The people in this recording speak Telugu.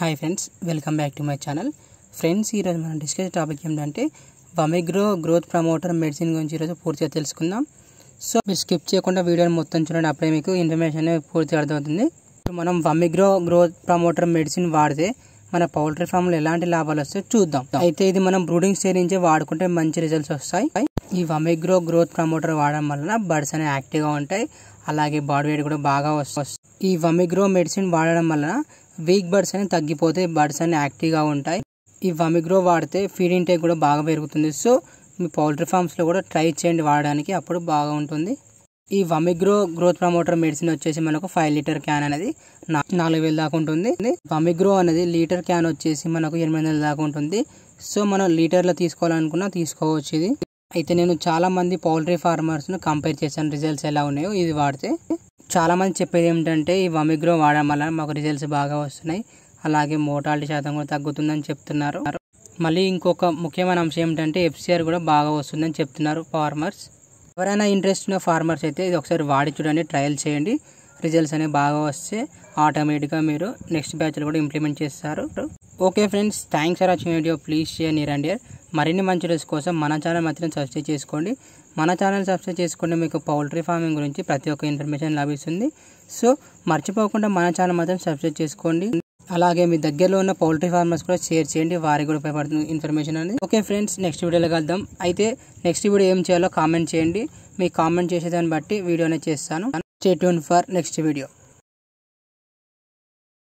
hi friends welcome back to my channel friends ఈరోజు మనం డిస్కస్ టాపిక్ ఏంటంటే వమిగ్రో గ్రోత్ ప్రమోటర్ మెడిసిన్ గురించి ఈరోజు పూర్తిగా తెలుసుకుందాం సో మీరు స్కిప్ చేయకుండా వీడియోని మొత్తం చూడండి అప్పుడే మీకు ఇన్ఫర్మేషన్ పూర్తిగా అర్థమవుతుంది మనం వమిగ్రో గ్రోత్ ప్రమోటర్ మెడిసిన్ వాడితే మన పౌల్ట్రీ ఫామ్లో ఎలాంటి లాభాలు వస్తాయో చూద్దాం అయితే ఇది మనం బ్రూడింగ్ స్టేజ్ నుంచే వాడుకుంటే మంచి రిజల్ట్స్ వస్తాయి ఈ వమిగ్రో గ్రోత్ ప్రమోటర్ వాడడం వలన బర్డ్స్ అనేవి యాక్టివ్గా ఉంటాయి అలాగే బాడీ వెయిట్ కూడా బాగా వస్తుంది ఈ వమిగ్రో మెడిసిన్ వాడడం వలన వీక్ బర్డ్స్ అనేవి తగ్గిపోతే బర్డ్స్ అనేవి యాక్టివ్గా ఉంటాయి ఈ వమిగ్రో వాడితే ఫీడ్ ఇంటేక్ కూడా బాగా పెరుగుతుంది సో మీ పౌల్ట్రీ ఫామ్స్లో కూడా ట్రై చేయండి వాడడానికి అప్పుడు బాగా ఉంటుంది ఈ వమిగ్రో గ్రోత్ ప్రమోటర్ మెడిసిన్ వచ్చేసి మనకు ఫైవ్ లీటర్ క్యాన్ అనేది నాలుగు వేలు దాకా ఉంటుంది వమిగ్రో అనేది లీటర్ క్యాన్ వచ్చేసి మనకు ఎనిమిది వందల దాకా ఉంటుంది సో మనం లీటర్లో తీసుకోవాలనుకున్నా తీసుకోవచ్చు ఇది అయితే నేను చాలామంది పౌల్ట్రీ ఫార్మర్స్ను కంపేర్ చేశాను రిజల్ట్స్ ఎలా ఉన్నాయో ఇది వాడితే చాలామంది చెప్పేది ఏమిటంటే ఈ వమిగ్రో వాడడం వల్ల మాకు రిజల్ట్స్ బాగా వస్తున్నాయి అలాగే మోటాలిటీ శాతం కూడా తగ్గుతుందని చెప్తున్నారు మళ్ళీ ఇంకొక ముఖ్యమైన అంశం ఏమిటంటే ఎఫ్సిఆర్ కూడా బాగా వస్తుందని చెప్తున్నారు ఫార్మర్స్ ఎవరైనా ఇంట్రెస్ట్ ఉన్న ఫార్మర్స్ అయితే ఇది ఒకసారి వాడి చూడండి ట్రయల్ చేయండి రిజల్ట్స్ అనేవి బాగా వస్తే ఆటోమేటిక్గా మీరు నెక్స్ట్ బ్యాచ్లో కూడా ఇంప్లిమెంట్ చేస్తారు okay friends thanks for watching video please share నీరండి మరిన్ని మంచి రోజు కోసం మన ఛానల్ మాత్రం సబ్స్క్రైబ్ చేసుకోండి మన ఛానల్ సబ్స్క్రైబ్ చేసుకుంటే మీకు పౌల్ట్రీ ఫార్మింగ్ గురించి ప్రతి ఒక్క ఇన్ఫర్మేషన్ లభిస్తుంది సో మర్చిపోకుండా మన ఛానల్ మాత్రం సబ్స్క్రైబ్ చేసుకోండి అలాగే మీ దగ్గరలో ఉన్న పౌల్ట్రీ ఫార్మర్స్ కూడా షేర్ చేయండి వారికి కూడా ఉపయోగపడుతుంది ఇన్ఫర్మేషన్ అనేది ఓకే ఫ్రెండ్స్ నెక్స్ట్ వీడియోలో కలుద్దాం అయితే నెక్స్ట్ వీడియో ఏం చేయాలో కామెంట్ చేయండి మీ కామెంట్ చేసేదాన్ని బట్టి వీడియోనే చేస్తాను స్టేట్యూన్ ఫర్ నెక్స్ట్ వీడియో